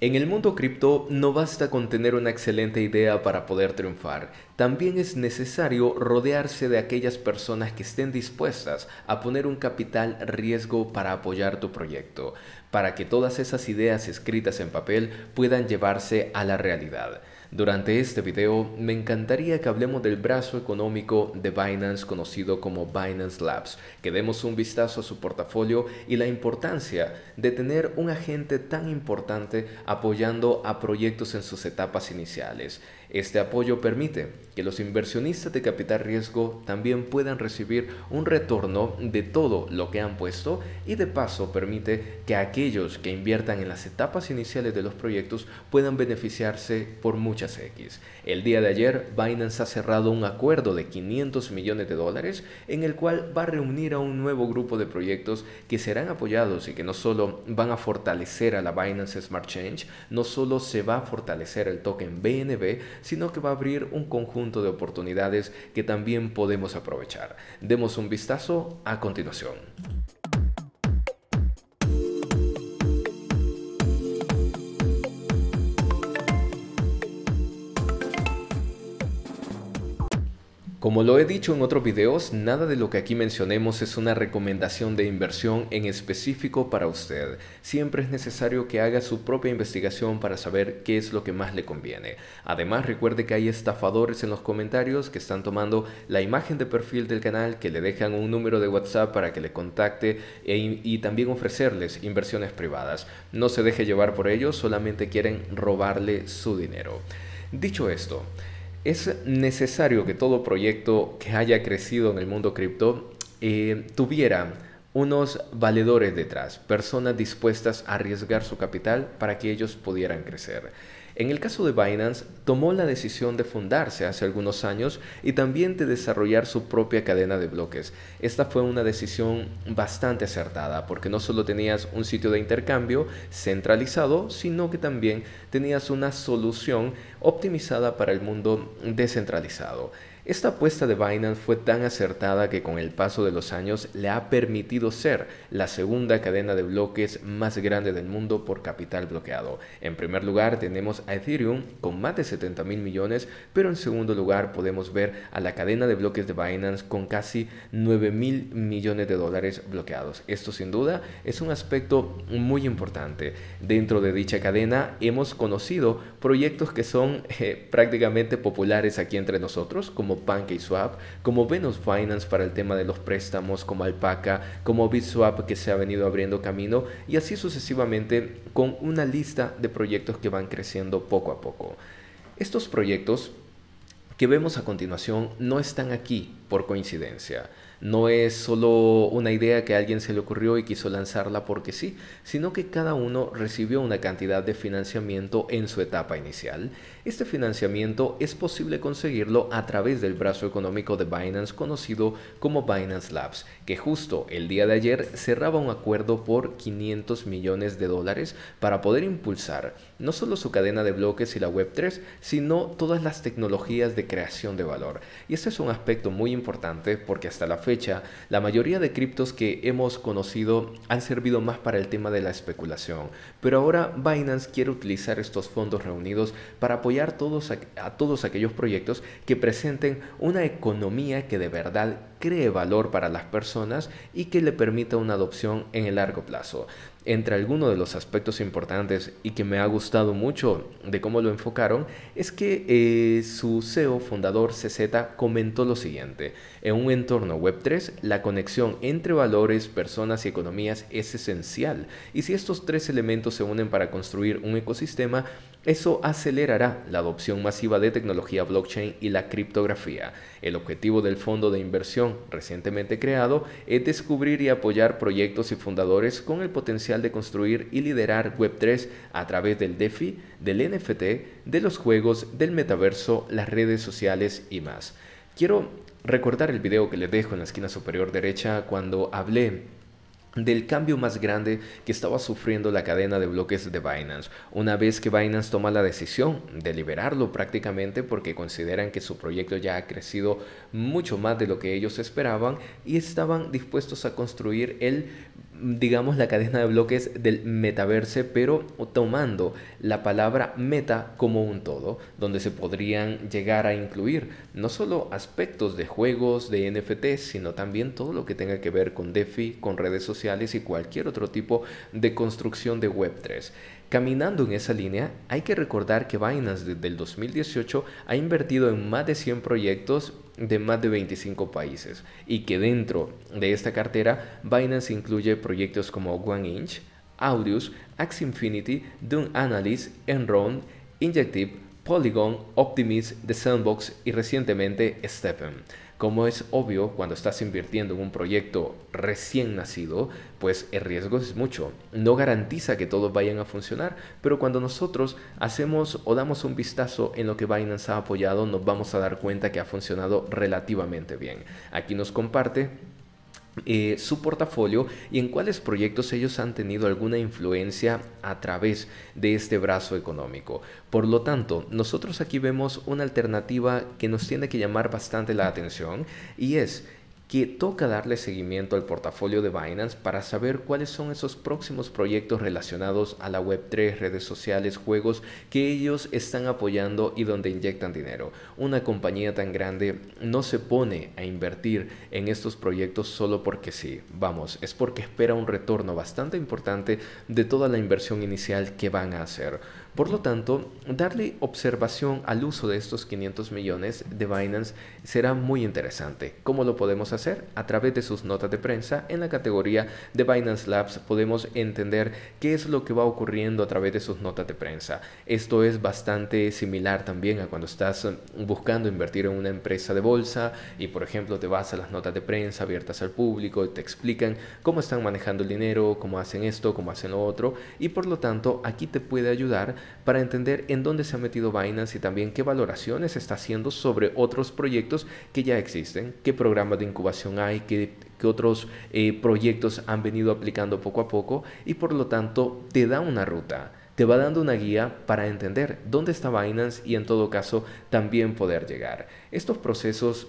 En el mundo cripto no basta con tener una excelente idea para poder triunfar, también es necesario rodearse de aquellas personas que estén dispuestas a poner un capital riesgo para apoyar tu proyecto, para que todas esas ideas escritas en papel puedan llevarse a la realidad. Durante este video me encantaría que hablemos del brazo económico de Binance conocido como Binance Labs, que demos un vistazo a su portafolio y la importancia de tener un agente tan importante apoyando a proyectos en sus etapas iniciales. Este apoyo permite que los inversionistas de capital riesgo también puedan recibir un retorno de todo lo que han puesto y de paso permite que aquellos que inviertan en las etapas iniciales de los proyectos puedan beneficiarse por muchas X. El día de ayer, Binance ha cerrado un acuerdo de 500 millones de dólares en el cual va a reunir a un nuevo grupo de proyectos que serán apoyados y que no solo van a fortalecer a la Binance Smart Change, no solo se va a fortalecer el token BNB, sino que va a abrir un conjunto de oportunidades que también podemos aprovechar. Demos un vistazo a continuación. Como lo he dicho en otros videos, nada de lo que aquí mencionemos es una recomendación de inversión en específico para usted. Siempre es necesario que haga su propia investigación para saber qué es lo que más le conviene. Además, recuerde que hay estafadores en los comentarios que están tomando la imagen de perfil del canal, que le dejan un número de WhatsApp para que le contacte e y también ofrecerles inversiones privadas. No se deje llevar por ellos, solamente quieren robarle su dinero. Dicho esto, es necesario que todo proyecto que haya crecido en el mundo cripto eh, tuviera unos valedores detrás, personas dispuestas a arriesgar su capital para que ellos pudieran crecer. En el caso de Binance, tomó la decisión de fundarse hace algunos años y también de desarrollar su propia cadena de bloques. Esta fue una decisión bastante acertada porque no solo tenías un sitio de intercambio centralizado, sino que también tenías una solución optimizada para el mundo descentralizado. Esta apuesta de Binance fue tan acertada que con el paso de los años le ha permitido ser la segunda cadena de bloques más grande del mundo por capital bloqueado. En primer lugar tenemos a Ethereum con más de 70 mil millones, pero en segundo lugar podemos ver a la cadena de bloques de Binance con casi 9 mil millones de dólares bloqueados. Esto sin duda es un aspecto muy importante. Dentro de dicha cadena hemos conocido proyectos que son eh, prácticamente populares aquí entre nosotros como como PancakeSwap, como Venus Finance para el tema de los préstamos, como Alpaca, como BitSwap que se ha venido abriendo camino y así sucesivamente con una lista de proyectos que van creciendo poco a poco. Estos proyectos que vemos a continuación no están aquí por coincidencia. No es solo una idea que a alguien se le ocurrió y quiso lanzarla porque sí, sino que cada uno recibió una cantidad de financiamiento en su etapa inicial. Este financiamiento es posible conseguirlo a través del brazo económico de Binance conocido como Binance Labs, que justo el día de ayer cerraba un acuerdo por 500 millones de dólares para poder impulsar no solo su cadena de bloques y la Web3, sino todas las tecnologías de creación de valor. Y este es un aspecto muy importante porque hasta la fecha, la mayoría de criptos que hemos conocido han servido más para el tema de la especulación, pero ahora Binance quiere utilizar estos fondos reunidos para apoyar todos a todos aquellos proyectos que presenten una economía que de verdad cree valor para las personas y que le permita una adopción en el largo plazo. Entre algunos de los aspectos importantes y que me ha gustado mucho de cómo lo enfocaron es que eh, su CEO fundador CZ comentó lo siguiente, en un entorno Web3 la conexión entre valores, personas y economías es esencial y si estos tres elementos se unen para construir un ecosistema, eso acelerará la adopción masiva de tecnología blockchain y la criptografía. El objetivo del fondo de inversión recientemente creado, es descubrir y apoyar proyectos y fundadores con el potencial de construir y liderar Web3 a través del DeFi, del NFT, de los juegos, del metaverso, las redes sociales y más. Quiero recordar el video que les dejo en la esquina superior derecha cuando hablé del cambio más grande que estaba sufriendo la cadena de bloques de Binance, una vez que Binance toma la decisión de liberarlo prácticamente porque consideran que su proyecto ya ha crecido mucho más de lo que ellos esperaban y estaban dispuestos a construir el digamos, la cadena de bloques del metaverse, pero tomando la palabra meta como un todo, donde se podrían llegar a incluir no solo aspectos de juegos, de NFT, sino también todo lo que tenga que ver con DeFi, con redes sociales y cualquier otro tipo de construcción de Web3. Caminando en esa línea, hay que recordar que Binance desde el 2018 ha invertido en más de 100 proyectos de más de 25 países y que dentro de esta cartera Binance incluye proyectos como 1inch, Audius, Axie Infinity, Dune Analyst, Enron, Injective, Polygon, Optimist, The Sandbox y recientemente Steppen. Como es obvio, cuando estás invirtiendo en un proyecto recién nacido, pues el riesgo es mucho. No garantiza que todos vayan a funcionar, pero cuando nosotros hacemos o damos un vistazo en lo que Binance ha apoyado, nos vamos a dar cuenta que ha funcionado relativamente bien. Aquí nos comparte eh, su portafolio y en cuáles proyectos ellos han tenido alguna influencia a través de este brazo económico. Por lo tanto, nosotros aquí vemos una alternativa que nos tiene que llamar bastante la atención y es que toca darle seguimiento al portafolio de Binance para saber cuáles son esos próximos proyectos relacionados a la Web3, redes sociales, juegos que ellos están apoyando y donde inyectan dinero. Una compañía tan grande no se pone a invertir en estos proyectos solo porque sí, vamos, es porque espera un retorno bastante importante de toda la inversión inicial que van a hacer. Por lo tanto, darle observación al uso de estos 500 millones de Binance será muy interesante. ¿Cómo lo podemos hacer? A través de sus notas de prensa en la categoría de Binance Labs podemos entender qué es lo que va ocurriendo a través de sus notas de prensa. Esto es bastante similar también a cuando estás buscando invertir en una empresa de bolsa y por ejemplo te vas a las notas de prensa abiertas al público y te explican cómo están manejando el dinero, cómo hacen esto, cómo hacen lo otro y por lo tanto aquí te puede ayudar para entender en dónde se ha metido Binance y también qué valoraciones está haciendo sobre otros proyectos que ya existen, qué programas de incubación hay, qué, otros eh, proyectos han venido aplicando poco a poco y por lo tanto te da una ruta te va dando una guía para entender dónde está Binance y en todo caso también poder llegar. Estos procesos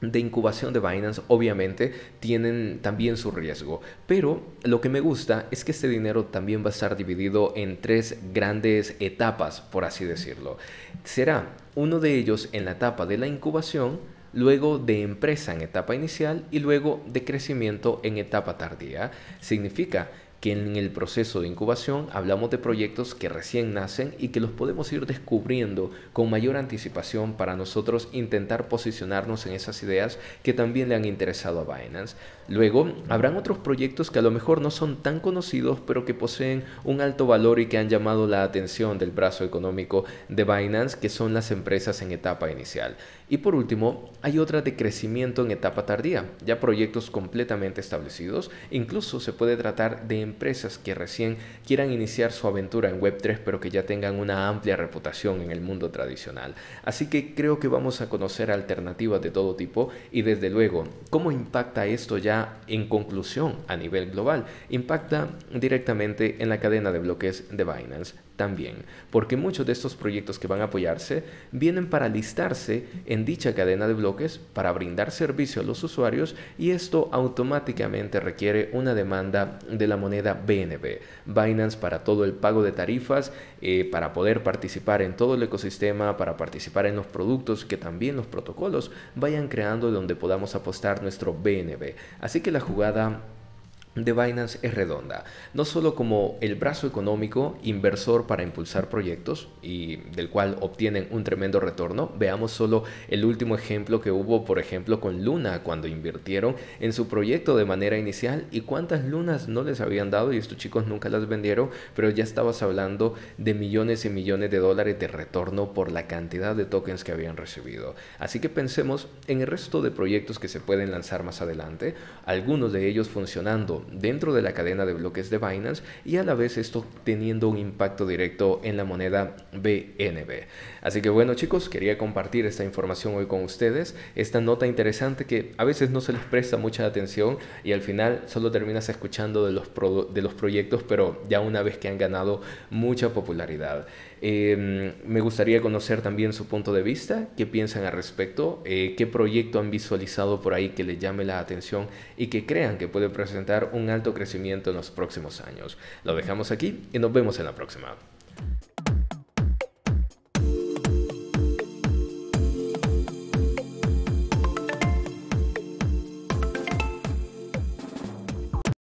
de incubación de Binance obviamente tienen también su riesgo, pero lo que me gusta es que este dinero también va a estar dividido en tres grandes etapas, por así decirlo. Será uno de ellos en la etapa de la incubación, luego de empresa en etapa inicial y luego de crecimiento en etapa tardía. Significa que en el proceso de incubación hablamos de proyectos que recién nacen y que los podemos ir descubriendo con mayor anticipación para nosotros intentar posicionarnos en esas ideas que también le han interesado a Binance. Luego, habrán otros proyectos que a lo mejor no son tan conocidos, pero que poseen un alto valor y que han llamado la atención del brazo económico de Binance, que son las empresas en etapa inicial. Y por último, hay otra de crecimiento en etapa tardía, ya proyectos completamente establecidos, incluso se puede tratar de empresas que recién quieran iniciar su aventura en Web3 pero que ya tengan una amplia reputación en el mundo tradicional. Así que creo que vamos a conocer alternativas de todo tipo y desde luego, ¿cómo impacta esto ya en conclusión a nivel global? Impacta directamente en la cadena de bloques de Binance también, porque muchos de estos proyectos que van a apoyarse vienen para listarse en dicha cadena de bloques para brindar servicio a los usuarios y esto automáticamente requiere una demanda de la moneda BNB, Binance para todo el pago de tarifas, eh, para poder participar en todo el ecosistema, para participar en los productos que también los protocolos vayan creando donde podamos apostar nuestro BNB. Así que la jugada de Binance es redonda, no solo como el brazo económico inversor para impulsar proyectos y del cual obtienen un tremendo retorno, veamos solo el último ejemplo que hubo por ejemplo con Luna cuando invirtieron en su proyecto de manera inicial y cuántas lunas no les habían dado y estos chicos nunca las vendieron, pero ya estabas hablando de millones y millones de dólares de retorno por la cantidad de tokens que habían recibido. Así que pensemos en el resto de proyectos que se pueden lanzar más adelante, algunos de ellos funcionando dentro de la cadena de bloques de Binance y a la vez esto teniendo un impacto directo en la moneda BNB. Así que bueno chicos, quería compartir esta información hoy con ustedes, esta nota interesante que a veces no se les presta mucha atención y al final solo terminas escuchando de los, de los proyectos, pero ya una vez que han ganado mucha popularidad. Em, me gustaría conocer también su punto de vista, qué piensan al respecto, eh, qué proyecto han visualizado por ahí que les llame la atención y que crean que puede presentar un alto crecimiento en los próximos años. Lo dejamos aquí y nos vemos en la próxima.